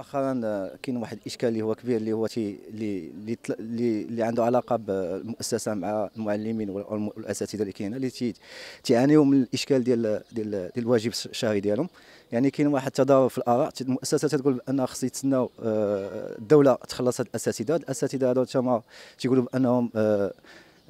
مؤخرا آه، كاين واحد الاشكال اللي هو كبير اللي هو اللي اللي اللي عنده علاقه بالمؤسسه مع المعلمين والاساتذه اللي كاينه اللي تيعانيو من الاشكال ديال ديال ديال الواجب الشهري ديالهم يعني كاين واحد التضارب في الاراء المؤسسه تقول بان خص يتسناو آه، الدوله تخلص هاد الاساتذه الاساتذه هادو تما تيقولوا بانهم آه،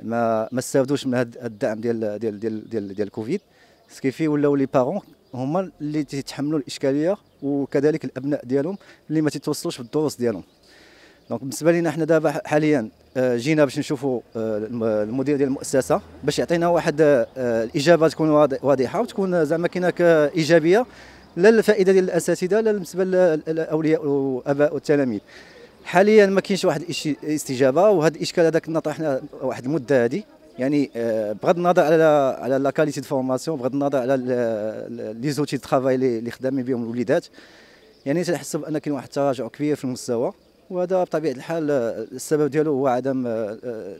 ما ما استافدوش من هاد الدعم ديال ديال ديال ديال, ديال الكوفيد سكيفي ولاو لي بارون هما اللي تيتحملوا الاشكاليه وكذلك الابناء ديالهم اللي ما تيتوصلوش بالدروس ديالهم دونك بالنسبه لنا حنا دابا حاليا آه، جينا باش نشوفوا آه، المدير ديال المؤسسه باش يعطينا واحد آه، الاجابه تكون واضحه وتكون زعما كاينه كايجابيه لا الفائده ديال الاساتذه لا بالنسبه للاولياء والاباء والتلاميذ حاليا ما كاينش واحد الاستجابه وهذا الاشكال هذا كنا طرحنا واحد المده هذه يعني آه, بغض النظر على على لا كاليتي دو فورماسيون بغض النظر على لي زوتي دو ترافاي اللي خدامين بهم الوليدات يعني تنحس بان كاين واحد التراجع كبير في المستوى وهذا بطبيعه الحال آه، السبب ديالو هو عدم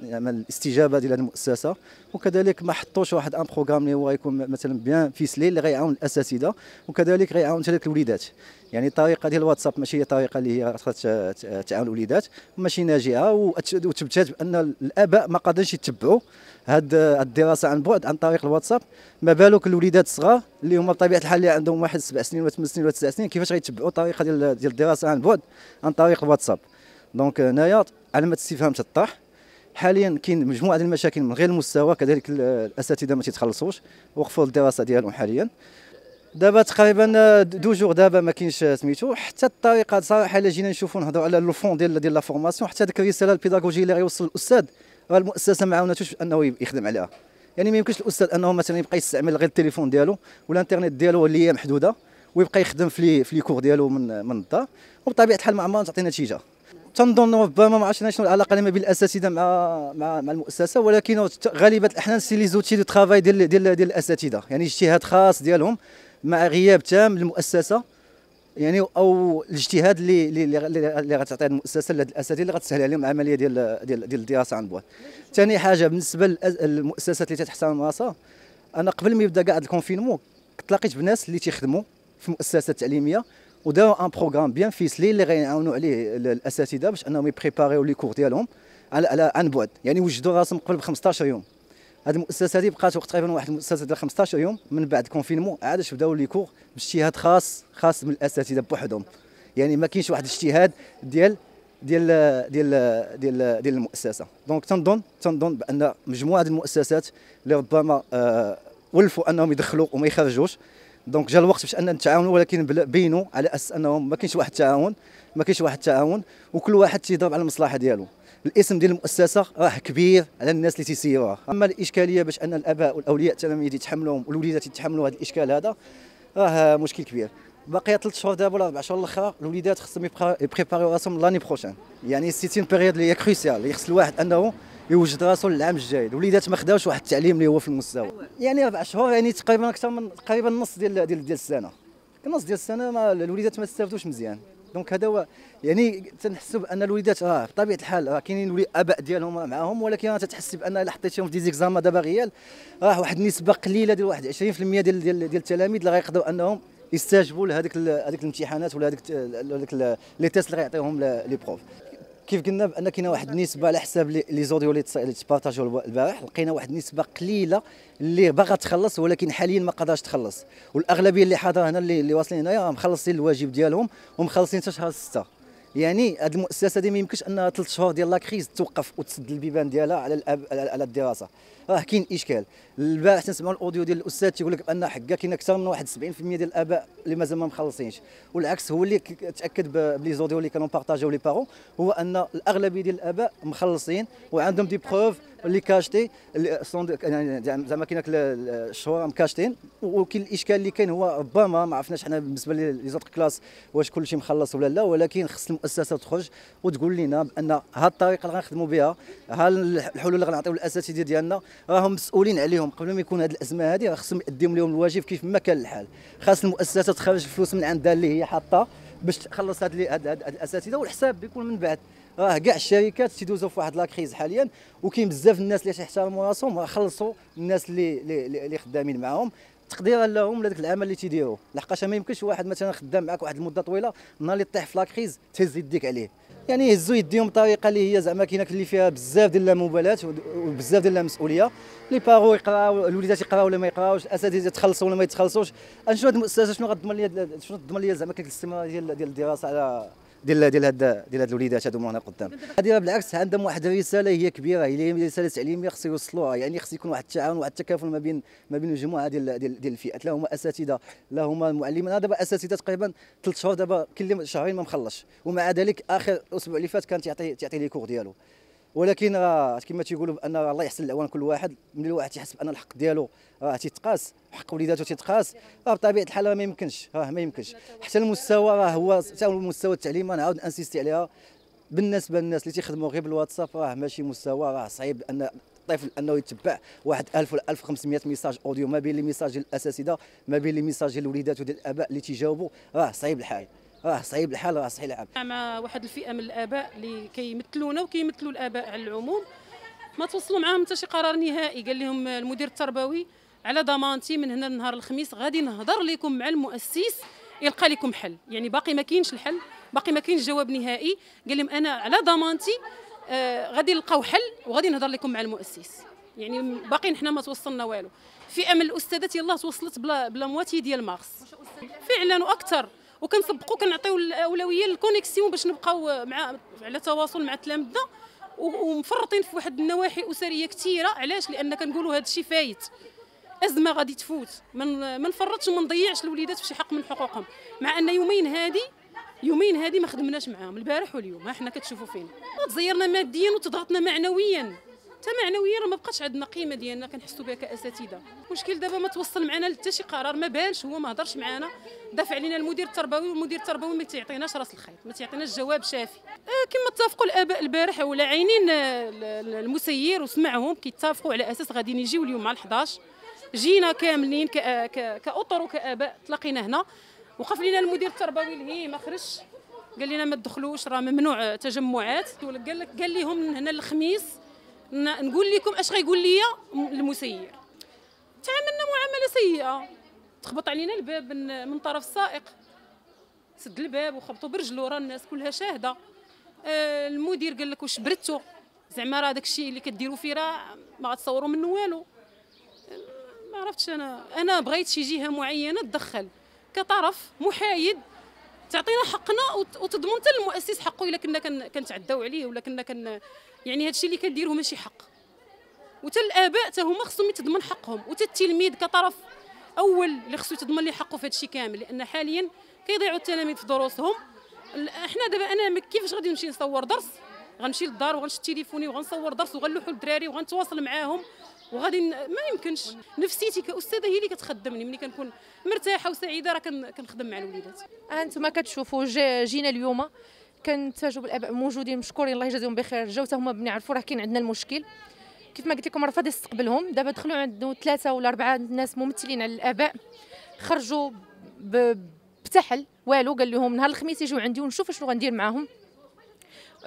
يعني الاستجابه ديال المؤسسه وكذلك ما حطوش واحد ان بروغرام اللي هو يكون مثلا بيان فيسلي اللي غيعاون الاساتذه وكذلك غيعاون حتى الوليدات يعني الطريقه ديال الواتساب ماشي هي الطريقه اللي هي تعاون الوليدات ماشي ناجحه وتبتات بان الاباء ما قادرينش يتبعوا هاد الدراسه عن بعد عن طريق الواتساب ما بالك الوليدات الصغار اللي هما بطبيعه الحال اللي عندهم واحد سبع سنين ولا ثمان سنين ولا تسع سنين كيفاش غيتبعوا الطريقه ديال الدراسه عن بعد عن طريق الواتساب دونك هنايا euh, علامه استفهام تطاح حاليا كاين مجموعه ديال المشاكل من غير المستوى كذلك الاساتذه ما تيتخلصوش وقفوا الدراسه ديالهم حاليا دابا تقريبا آه، دو جور دابا ما كاينش آه، سميتو حتى الطريقه صراحه الا جينا نشوفوا نهضروا على لو فون ديال ديال لا فورماسيون حتى ديك الرساله البيداغوجيه اللي غيوصل الاستاذ راه المؤسسه ما عاوناتوش انه يخدم عليها يعني ما يمكنش الاستاذ انه مثلا يبقى يستعمل غير التليفون ديالو ولا الانترنت ديالو اللي هي محدوده ويبقى يخدم في لي كور ديالو من من الدار وبطبيعه الحال ما عمرها تعطي نتيجه تنظن ربما ما عرفتش شنو العلاقه ما بين الاساتذه مع مع مع المؤسسه ولكن غالبا الاحيان سي لي زوتي دو ترافاي ديال ديال ديال الاساتذه يعني اجتهاد خاص ديالهم مع غياب تام للمؤسسه يعني او الاجتهاد اللي اللي اللي غتعطي المؤسسه الاساتذه اللي غتسهل عليهم العمليه ديال ديال ديال الدراسه عن بعد ثاني حاجه بالنسبه للمؤسسات اللي تحت المراسه انا قبل ما يبدا كاع الكونفينمون تلاقيت بناس اللي تيخدموا في مؤسسه تعليميه وداروا ان بروغرام بيان فيسلي اللي غيعاونوا عليه الاساتذه باش انهم يبريباريو لي كور ديالهم على على عن بعد يعني وجدوا راسهم قبل ب 15 يوم هاد المؤسسه هذه بقات وقت تقريبا واحد المؤسسه ديال 15 يوم من بعد كونفينمون عادش بداو لي كور باجتهاد خاص خاص من الاساتذه بوحدهم يعني ما كاينش واحد الاجتهاد ديال ديال ديال ديال ديال المؤسسه دونك تنظن تنظن بان مجموعه المؤسسات اللي ربما آه ولفوا انهم يدخلوا وما يخرجوش دونك جا الوقت باش ان نتعاونوا ولكن بينوا على اساس انهم ما كاينش واحد التعاون ما كاينش واحد التعاون وكل واحد تيضرب على المصلحه ديالو الاسم ديال المؤسسه راه كبير على الناس اللي تيسيروها اما الاشكاليه باش ان الاباء والاولياء التلاميذ يتحملوهم والوليدات يتحملوا هذا الاشكال هذا راه مشكل كبير باقي ثلاث شهور دابا ولا اربع شهور الاخر الوليدات خصهم يبريباريو راسهم لاني بروشان يعني سيتي بيريود اللي هي كروسيال اللي خص الواحد انه يوجد راسو للعام الجاي الوليدات ما خداوش واحد التعليم اللي هو في المستوى يعني اربع شهور يعني تقريبا اكثر من تقريبا نص ديال ديال ديال السنه النص ديال السنه ما الوليدات ما استافدوش مزيان دونك هذا هو يعني تنحسوا بان الوليدات راه بطبيعه الحال راه كاينين اباء ديالهم معاهم ولكن تتحس بان الا حطيتيهم في ديزيكزام دابا غيال راه واحد النسبه قليله ديال واحد 20% ديال ديال ديال التلاميذ اللي غيقدروا انهم يستجيبوا لهذيك هذيك الامتحانات ولا هذيك لي تيست اللي غيعطيهم لي بروف كيف قلنا بان كاينه واحد النسبه على حساب لي زوديو اللي تبارطاجوا البارح لقينا واحد النسبه قليله اللي باغا تخلص ولكن حاليا ما قدرش تخلص والاغلبيه اللي حاضره هنا اللي واصلين هنايا مخلصين الواجب ديالهم ومخلصين حتى شهر 6 يعني هذه المؤسسه دي ما يمكنش انها ثلاث شهور ديال لاكريز توقف وتسد البيبان ديالها على على الدراسه راه كاين اشكال البارح تنسمعوا الاوديو ديال الاستاذ تيقول لك بان حكا كاين اكثر من واحد 70% ديال الاباء اللي مازال ما مخلصينش والعكس هو اللي تاكد بلي زوديو اللي كانوا بارطاجيو لي بارون هو ان الاغلبيه ديال الاباء مخلصين وعندهم دي بروف اللي كاشتي الصندوق يعني زعما كاين الشهور مكاشتين وكل الاشكال اللي كاين هو ربما ما عرفناش حنا بالنسبه لي كلاس واش كلشي مخلص ولا لا ولكن خص المؤسسه تخرج وتقول لنا بان هذه الطريقه اللي غنخدموا بها ها الحلول اللي غنعطيو للاساتذه ديالنا راهم مسؤولين عليهم قبل ما يكون هذه الازمه هذه خصهم يقدموا لهم الواجب كيف ما كان الحال خاص المؤسسه تخرج الفلوس من عندها اللي هي حاطه باش تخلص هاد الاساتذه والحساب بيكون من بعد راه كاع الشركات تيدوزوا في واحد لاكريز حاليا وكاين بزاف الناس اللي تيحترموا راسهم خلصوا الناس اللي اللي خدامين معاهم تقديرا لهم لذاك العمل اللي تيديروا لحقاش ما يمكنش واحد مثلا خدام معاك واحد المده طويله النهار اللي طيح في لاكريز تهز يديك عليه يعني يهزوا يديهم بطريقه اللي هي زعما كاينه اللي فيها بزاف ديال المبالاه وبزاف ديال المسؤوليه لي بارو يقراو الوليدات يقراو ولا ما يقراوش الاساتذه يتخلصوا ولا ما يتخلصوش شنو هاد المؤسسه شنو غتضمن لي شنو تضمن لي زعما كذلك الاستمراريه ديال الدراسه على ديال ديال هاد ديال هاد الوليدات هادو هنا قدام هذه بالعكس عندهم واحد الرساله هي كبيره هي رساله تعليميه خصو يوصلوها يعني خص يكون واحد التعاون واحد التكافل ما بين ما بين مجموعه ديال ديال الفئات لا هما اساتذه لا هما المعلمين دابا اساتذه تقريبا ثلاث شهور دابا كل شهرين ما مخلصش ومع ذلك اخر اسبوع اللي فات كان تيعطي تيعطي لي كور ديالو ولكن راه كما تيقولوا بان الله يحسن العوان كل واحد ملي الواحد تيحس بان الحق ديالو راه تيتقاس حق وليداتو تيتقاس راه بطبيعه الحال راه ما يمكنش راه ما يمكنش حتى المستوى راه هو حتى المستوى انا نعاود انسيستي عليها بالنسبه للناس اللي تيخدموا غير بالواتساب راه ماشي مستوى راه صعيب ان الطفل انه يتبع واحد 1000 ولا 1500 ميساج اوديو ما بين لي ميساج الاساتذه ما بين لي ميساج الوليدات وديال الاباء اللي تيجاوبوا راه صعيب الحال راه صعيب الحال راه صحيح العام اه، مع واحد الفئه من الاباء اللي كيمثلونا وكيمثلوا الاباء على العموم ما توصلوا معاهم حتى شي قرار نهائي قال لهم المدير التربوي على ضمانتي من هنا لنهار الخميس غادي نهضر لكم مع المؤسس يلقى لكم حل يعني باقي ما كاينش الحل باقي ما كاينش جواب نهائي قال لهم انا على ضمانتي آه غادي نلقاو حل وغادي نهضر لكم مع المؤسس يعني باقي حنا ما توصلنا والو فئه من الاستاذات يلاه توصلت بلا بلا مواتي ديال مارس فعلا واكثر وكنسبقوا كنعطيو الاولويه للكونيكسيون باش نبقاو مع على تواصل مع تلامذه ومفرطين في واحد النواحي اسريه كثيره علاش لان كنقولوا هذا الشيء فايت ازمه غادي تفوت ما نفرطش وما نضيعش الوليدات في شي حق من حقوقهم مع ان يومين هذه يومين هذه ما خدمناش معاهم البارح واليوم ها حنا كتشوفوا فينا تزيرنا ماديا وتضغطنا معنويا حتى معنويا راه ما بقاش عندنا قيمه ديالنا كنحسوا بها كاساتذه المشكل دابا ما توصل معنا لتا شي قرار ما بانش هو ما هضرش معنا دافع علينا المدير التربوي والمدير التربوي ما تيعطيناش راس الخيط ما تيعطيناش جواب شافي آه، كما اتفقوا الاباء البارح ولا عينين آه، المسير وسمعهم كيتفقوا على اساس غادي يجيو اليوم مع 11 جينا كاملين كاطر وكاباء تلاقينا هنا وقف لنا المدير التربوي اللي ما خرجش قال لنا ما تدخلوش راه ممنوع تجمعات قال لك قال لهم هنا الخميس نقول لكم اش غيقول لي المسير تعاملنا معامله سيئه تخبط علينا الباب من, من طرف السائق سد الباب وخبطوا برجلو راه الناس كلها شاهده آه، المدير قال لك واش برتو زعما راه داك الشيء اللي كديروا فيه راه ما غتصوروا منه والو ما عرفتش انا انا بغيت شي جهه معينه تدخل كطرف محايد تعطينا حقنا وتضمن حتى المؤسس حقه الا كنا كنتعداو عليه ولا كنا كن يعني هادشي اللي كديروه ماشي حق وتا الاباء تا هما خصهم يتضمن حقهم وتا التلميذ كطرف اول اللي خصو يتضمن لي حقه في هادشي كامل لان حاليا كيضيعوا التلاميذ في دروسهم احنا دابا انا كيفاش غادي نمشي نصور درس غنمشي للدار وغنشد تليفوني وغنصور درس وغنلوحوا للدراري وغنتواصل معاهم وغادي ما يمكنش نفسيتي كاستاذه هي اللي كتخدمني ملي كنكون مرتاحه وسعيده راه كنخدم مع الوليدات انتما كتشوفوا جينا اليوم كنتفاجئوا بالاباء موجودين مشكورين الله يجازيهم بخير جاو حتى هما بنعرفوا راه كاين عندنا المشكل كيف ما قلت لكم رفض يستقبلهم دابا دخلوا عندنا ثلاثه ولا اربعه ناس ممثلين على الاباء خرجوا بتحل والو قال لهم نهار الخميس يجيو عندي ونشوف شنو غندير معاهم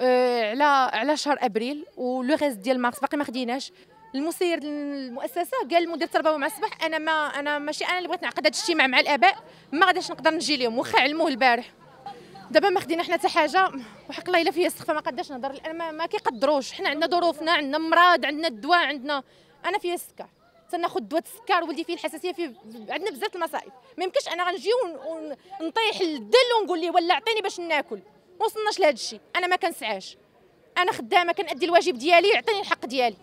أه على على شهر ابريل ولو غيز ديال مارس باقي ما خديناش المسير المؤسسه قال المدير التربوي مع الصباح انا ما انا ماشي انا اللي بغيت نعقد هذا الاجتماع مع الاباء ما غاديش نقدر نجي لهم واخا علموه البارح دابا ما خدينا حنا حتى حاجه وحق الله الا فيا السخفه ما قداش نهضر ما, ما كيقدروش حنا عندنا ظروفنا عندنا مرض عندنا الدواء عندنا انا فيا السكر تناخذ دواء السكر ولدي فيه الحساسيه فيه عندنا بزاف المصائب ما يمكنش انا غنجي ونطيح للدل ونقول ليه ولا عطيني باش ناكل ما وصلناش لهذا الشيء انا ما كنسعاش انا خدامه كنادي الواجب ديالي عطيني الحق ديالي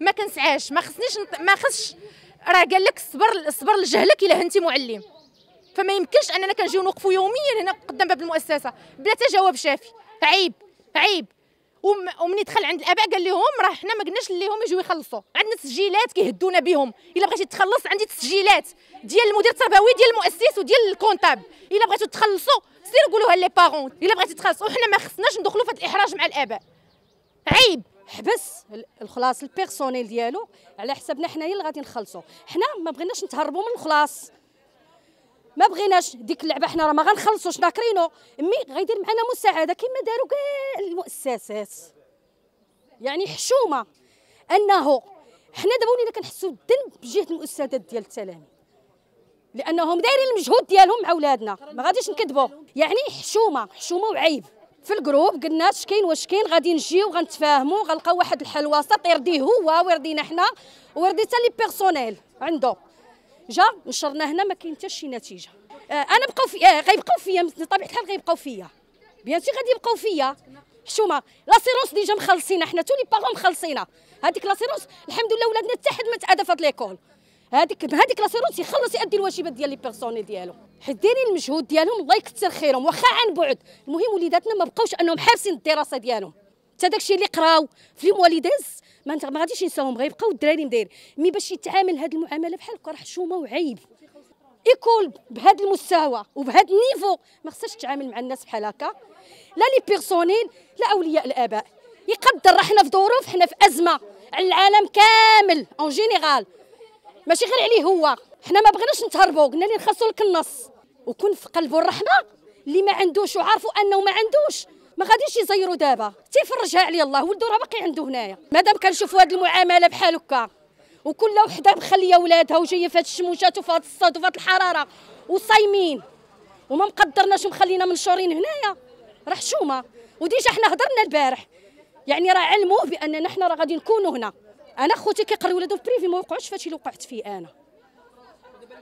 ما كنسعاش ما خصنيش ما خصش راه قال لك صبر صبر لجهلك الا انت معلم فما يمكنش اننا كنجيو نوقفوا يوميا هنا قدام باب المؤسسه بلا تجاوب جواب شافي عيب عيب ومني دخل عند الاباء قال لهم راه حنا ما قلناش ليهم يجيو يخلصوا عندنا تسجيلات كيهدونا بهم الا بغيتي تخلص عندي تسجيلات ديال المدير التربوي ديال المؤسس وديال الكونطاب الا بغيتو تخلصوا سير قولوها لي بارون الا بغيتي تخلصوا وحنا ما خصناش ندخلوا في الاحراج مع الاباء عيب حبس الخلاص البيرسونيل ديالو على حسابنا حنايا اللي غادي نخلصوا حنا ما بغيناش نتهربوا من الخلاص ما بغيناش ديك اللعبه حنا راه ما غنخلصوش ناكرينو امي غيدير معنا مساعده كما داروا كاع المؤسسات يعني حشومه انه حنا دابا ولينا كنحسوا بالذنب بجهه المؤسسات ديال التلاميذ لانهم دايرين المجهود ديالهم مع ولادنا ما غاديش نكذبوا يعني حشومه حشومه وعيب في الجروب قلنا اش كاين واش كاين غادي نجيو غنتفاهموا غنلقاو واحد الحل وسط يرضيه هو ويرضينا حنا ويرضي حتى لي بيرسونيل عنده جا نشرنا هنا ما كاين حتى شي نتيجه آه، انا بقاو في آه، غيبقاو فيا بطبيعه الحال غيبقاو فيا بيان سي غادي يبقاو فيا حشومه لاسيرونس ديجا مخلصينا حنا تو لي باغون مخلصينا هذيك لاسيرونس الحمد لله ولادنا حتى حد ما تعادى في هاد ليكول هذيك بهذيك لاسيرونس يخلص يادي الواجبات ديال لي بيرسوني ديالو حيت دايرين المجهود ديالهم الله يكثر خيرهم واخا عن بعد المهم وليداتنا ما بقاوش انهم حابسين الدراسه ديالهم حتى داكشي اللي قراو في لي ما ما غاديش ينساهم غيبقاو الدراري مداير مي باش يتعامل هاد المعامله بحال هكا راه حشومه وعيب ايكول بهذا المستوى وبهذا النيفو ما خصهاش تتعامل مع الناس بحال هكا لا لي بيرسونيل لا اولياء الاباء يقدر راه حنا في ظروف حنا في ازمه على العالم كامل اون جينيرال ماشي غير عليه هو حنا ما بغيناش نتهربوا قلنا ليه خاصو لك النص وكون في قلبه الرحمه اللي ما عندوش وعارفوا انه ما عندوش ما غاديش يزيروا دابا تيفرجها عليا الله ولدو راه باقي عنده هنايا مادام كنشوفوا هذه المعامله بحال هكا وكل وحده مخليه ولادها وجايه في هاد الشموشات وفي هاد الصاد وفي هاد الحراره وصايمين وما مقدرناش ومخلينا منشورين هنايا راه حشومه وديجا حنا هضرنا البارح يعني راه علموه باننا حنا راه غادي نكونوا هنا انا خوتي كيقري ولادو في بريفي ما وقعوش فهادشي اللي وقعت فيه انا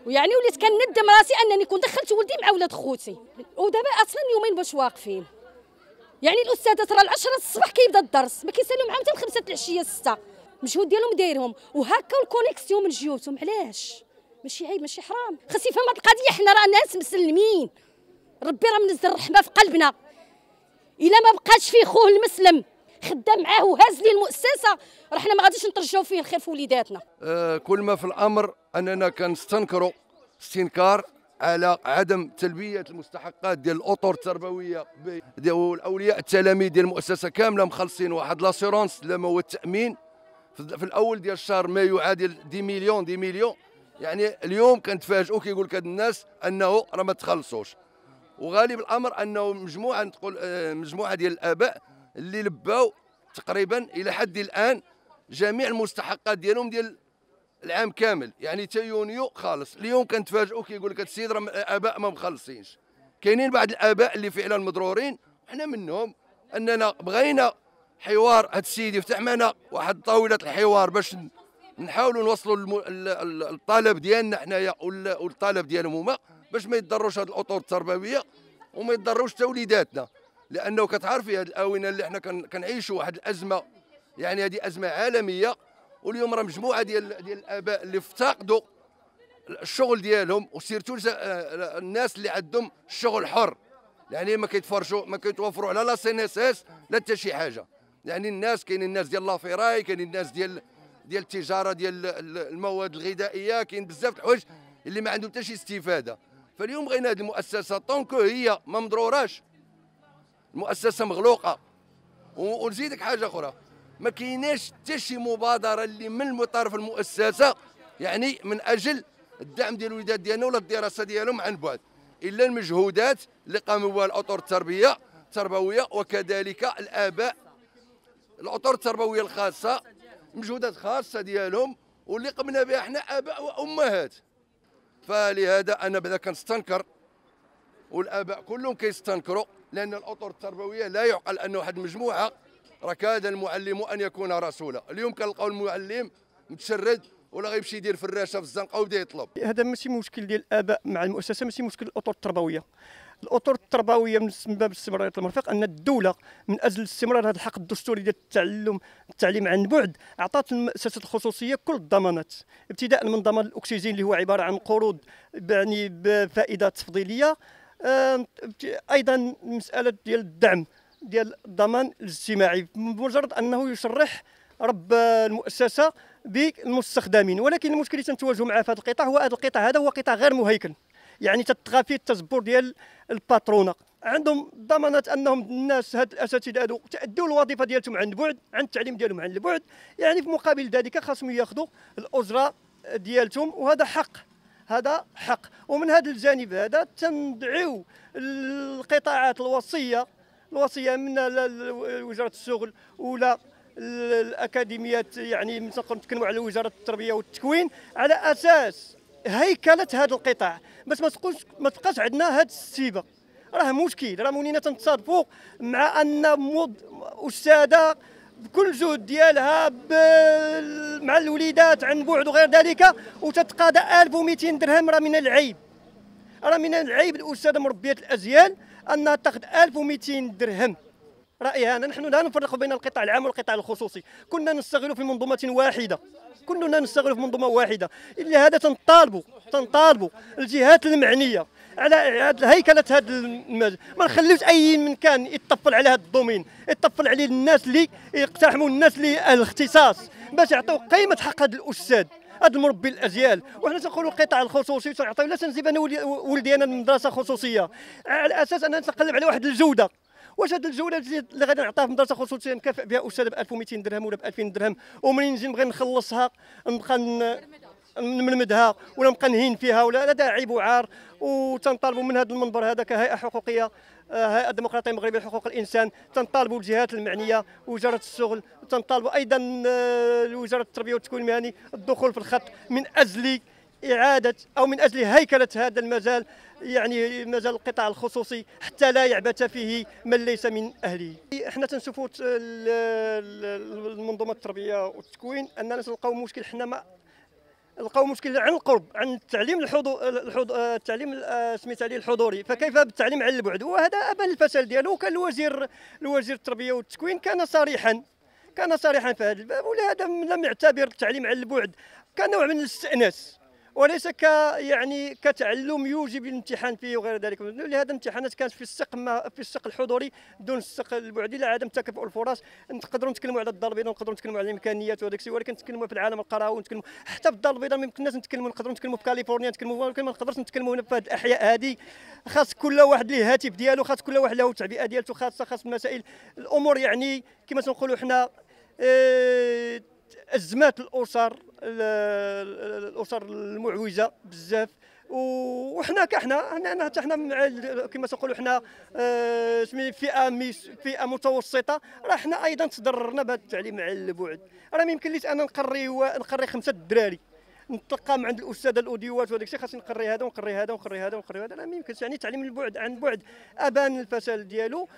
ويعني وليت كندم راسي انني كنت دخلت ولدي مع ولاد خوتي ودابا اصلا يومين باش واقفين يعني الاستاذه ترى 10 الصباح كيبدا الدرس ما كيساليو معاهم حتى 5 العشيه 6 المجهود ديالهم دايرهم وهكا الكونيكسيون من جيوتهم علاش ماشي عيب ماشي حرام خاص يفهم هاد القضيه حنا راه ناس مسلمين ربي راه منزل الرحمه في قلبنا الا ما بقاش فيه خوه المسلم خدام معاه وهاز لي المؤسسه راه حنا ما غاديش نترجاو فيه الخير في وليداتنا آه كل ما في الامر اننا كنستنكروا استنكار على عدم تلبيه المستحقات ديال الاطر التربويه الاولياء التلاميذ ديال المؤسسه كامله مخلصين واحد لاسيرونس لما هو التامين في الاول ديال الشهر ما يعادل دي مليون دي مليون يعني اليوم كنتفاجئوا كيقول لك الناس انه راه ما تخلصوش وغالب الامر انه مجموعه تقول آه، مجموعه ديال الاباء اللي لباو تقريبا الى حد الان جميع المستحقات ديالهم ديال العام كامل يعني حتى يونيو خالص اليوم كنتفاجئوا كيقول لك السيد راه الاباء ما مخلصينش كاينين بعض الاباء اللي فعلا مضرورين وحنا منهم اننا بغينا حوار هاد السيد يفتح معنا واحد طاوله الحوار باش نحاولوا نوصلوا الطلب ديالنا حنايا والطلب ديالهم هما باش ما يتضروش هاد الاطر التربويه وما يتضروش حتى وليداتنا لانه كتعرفي هاد الاونه اللي حنا كنعيشوا واحد الازمه يعني هذه ازمه عالميه واليوم راه مجموعه ديال ديال الاباء اللي افتقدوا الشغل ديالهم وسيرتو آه، الناس اللي عندهم الشغل حر يعني ما كيتفرجوا ما كيتوفروا على لا سي اس اس لا حتى شي حاجه يعني الناس كاينين الناس ديال لافيراي كاينين الناس ديال ديال التجاره ديال المواد الغذائيه كاين بزاف الحوايج اللي ما عندهم حتى شي استفاده فاليوم بغينا هذه المؤسسه طونكو هي ما مضروراش المؤسسه مغلوقه ونزيدك حاجه اخرى ما كايناش حتى شي مبادره اللي من طرف المؤسسه يعني من اجل الدعم ديال الوداد ديالنا ولا الدراسه ديالهم عن بعد الا المجهودات اللي قاموا بها الاطر التربيه التربويه وكذلك الاباء الاطر التربويه الخاصه مجهودات خاصه ديالهم واللي قمنا بها احنا اباء وامهات فلهذا انا بدأ كنستنكر والاباء كلهم كيستنكروا لان الاطر التربويه لا يعقل ان واحد المجموعه ركاد المعلم أن يكون رسولا اليوم كنلقاو المعلم متشرد ولا غيمشي يدير فراشه في الزنقه ويبدا يطلب هذا ماشي مشكل ديال الاباء مع المؤسسه ماشي مشكل الاطر التربويه الاطر التربويه من باب استمراريه المرفق ان الدوله من اجل استمرار هذا الحق الدستوري ديال التعلم التعليم عن بعد اعطت المؤسسه الخصوصيه كل الضمانات ابتداء من ضمان الاكسجين اللي هو عباره عن قروض يعني بفائده تفضيليه ايضا مساله ديال الدعم ديال الضمان الاجتماعي بمجرد انه يصرح رب المؤسسه بالمستخدمين ولكن المشكل اللي تنتواجهوا معاه في هذا القطاع هو هذا القطاع هذا هو قطاع غير مهيكل يعني تتغى فيه التزبر ديال الباترونه عندهم ضمانات انهم الناس هاد الاساتذه هادو تادوا الوظيفه ديالتهم عن بعد عن التعليم ديالهم عن بعد يعني في مقابل ذلك خاصهم ياخذوا الاجره ديالتهم وهذا حق هذا حق ومن هذا الجانب هذا تندعو القطاعات الوصيه الوصيه من وزاره الشغل ولا الاكاديميات يعني نتكلموا على وزاره التربيه والتكوين على اساس هيكله هذا القطاع باش ما تقولش ما تبقاش عندنا هذه السيبه راه مشكل راه ولينا تنتصادفوا مع ان مض... استاذه بكل جهد ديالها مع الوليدات عن بعد وغير ذلك وتتقاضى 1200 درهم راه من العيب راه من العيب الاستاذه مربيه الازيال انها تاخذ 1200 درهم رايي انا نحن لا نفرق بين القطاع العام والقطاع الخصوصي كنا نستغل في منظومه واحده كلنا نستغل في منظومه واحده لهذا تنطالبوا تنطالبوا الجهات المعنيه على اعاده هيكله هذا المجال ما نخليوش اي من كان يتطفل على هذا الدومين يتطفل عليه الناس اللي يقتحموا الناس اللي الاختصاص باش يعطيو قيمه حق هذا الاستاذ هذا المربي الاجيال وحنا تنقولوا القطاع الخصوصي تنعطيو لا تنجيب انا ولدي انا المدرسه خصوصيه على اساس اننا نتقلب على واحد الجوده واش هذه الجوله اللي غادي نعطيها في مدرسه خصوصيه نكافئ بها استاذه ب 1200 درهم ولا ب 2000 درهم ومنين نجي نبغي نخلصها نبقى نملمدها ولا مقنهين فيها ولا لا داعي وعار وتنطالبوا من هذا المنبر هذا كهيئه حقوقيه هيئه الديمقراطيه المغربيه لحقوق الانسان تنطالبوا الجهات المعنيه وزاره الشغل تنطالبوا ايضا آه، وزاره التربيه والتكوين المهني الدخول في الخط من اجل إعادة أو من أجل هيكلة هذا المجال يعني مجال القطاع الخصوصي حتى لا يعبث فيه من ليس من أهله احنا تنشوفوا المنظومة التربية والتكوين أننا تلقاو مشكل حنا ما لقاو مشكل عن القرب عن التعليم الحضور الحضو... التعليم آه، سميتها لي الحضوري فكيف بالتعليم عن البعد وهذا ابان الفشل ديالو وكان الوزير الوزير التربيه والتكوين كان صريحا كان صريحا في هذا الباب ولهذا لم يعتبر التعليم عن البعد كنوع من الاستئناس وليس ك يعني كتعلم يوجب الامتحان فيه وغير ذلك لهذا الامتحانات كانت في السق ما في السق الحضوري دون السق البعدي لعدم تكافؤ الفرص نقدروا نتكلموا على الدار البيضاء نقدروا نتكلموا على الامكانيات وهذاك الشيء ولكن نتكلموا في العالم القراوي ونتكلموا حتى في الدار البيضاء ما يمكنناش نتكلموا نقدروا نتكلموا في كاليفورنيا نتكلموا ولكن ما نقدرش نتكلموا هنا في هذه الاحياء هذه خاص كل واحد له هاتف ديالو خاص كل واحد له التعبئه ديالته خاصه خاص المسائل الامور يعني كما تنقولوا حنا آه، ازمات الاسر الاسر المعوجه بزاف وحنا كحنا حنا حتى حنا كما تقولوا حنا آه، سمي فئه فئه متوسطه راه حنا ايضا تضررنا بهذا التعليم على البعد راه ما يمكنليش انا نقري نقري خمسه الدراري نتلقى مع عند الاستاذ الاوديوات وهذاك الشيء خاصني نقري هذا ونقري هذا ونقري هذا ونقري هذا راه ما يمكنش يعني تعليم البعد عن بعد ابان الفشل ديالو